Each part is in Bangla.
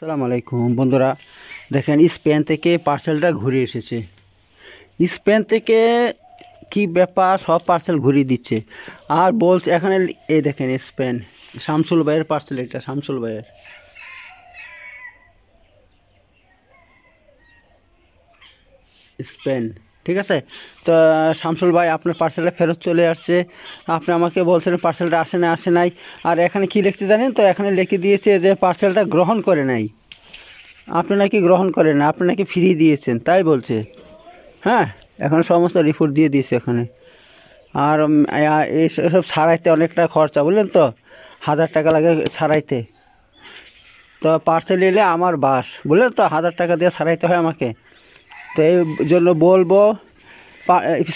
সালাম আলাইকুম বন্ধুরা দেখেন স্পেন থেকে পার্সেলটা ঘুরে এসেছে স্পেন থেকে কি ব্যাপার সব পার্সেল ঘুরিয়ে দিচ্ছে আর বলছে এখানে এই দেখেন স্পেন শামসুল ভাইয়ের পার্সেল এটা শামসুল ভাইয়ের স্পেন ঠিক আছে তো শামসুল ভাই আপনার পার্সেলটা ফেরত চলে আসছে আপনি আমাকে বলছিলেন পার্সেলটা আসে না আসে নাই আর এখানে কি লিখছে জানেন তো এখানে লিখে দিয়েছে যে পার্সেলটা গ্রহণ করে নাই আপনি নাকি গ্রহণ করেন না আপনি নাকি ফিরিয়ে দিয়েছেন তাই বলছে হ্যাঁ এখন সমস্ত রিপোর্ট দিয়ে দিয়েছে এখানে আর এসব সারাইতে অনেকটা খরচা বললেন তো হাজার টাকা লাগে সারাইতে তো পার্সেল এলে আমার বাস বুঝলেন তো হাজার টাকা দিয়ে সারাইতে হয় আমাকে তো এই জন্য বলবো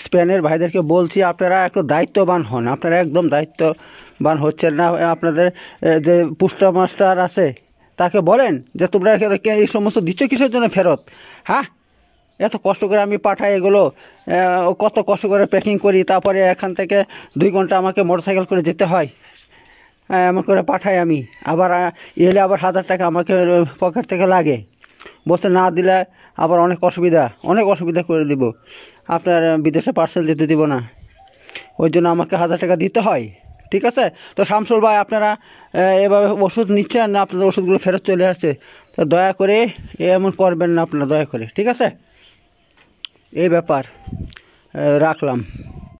স্পেনের ভাইদেরকে বলছি আপনারা একটু দায়িত্ববান হন আপনারা একদম দায়িত্ববান হচ্ছেন না আপনাদের যে পুষ্ট মাস্টার আছে তাকে বলেন যে তোমরা এই সমস্ত দিচ্ছ কিসের জন্য ফেরত হ্যাঁ এত কষ্ট করে আমি পাঠাই এগুলো কত কষ্ট করে প্যাকিং করি তারপরে এখান থেকে দুই ঘন্টা আমাকে মোটরসাইকেল করে যেতে হয় এমন করে পাঠাই আমি আবার এলে আবার হাজার টাকা আমাকে পকেট থেকে লাগে বসে না দিলে আবার অনেক অসুবিধা অনেক অসুবিধা করে দিব আপনার বিদেশে পার্সেল দিতে দিব না ওই জন্য আমাকে হাজার টাকা দিতে হয় ঠিক আছে তো শামসুল ভাই আপনারা এভাবে ওষুধ নিচ্ছেন না আপনাদের ওষুধগুলো ফেরত চলে আসছে তো দয়া করে এমন করবেন না আপনারা দয়া করে ঠিক আছে এই ব্যাপার রাখলাম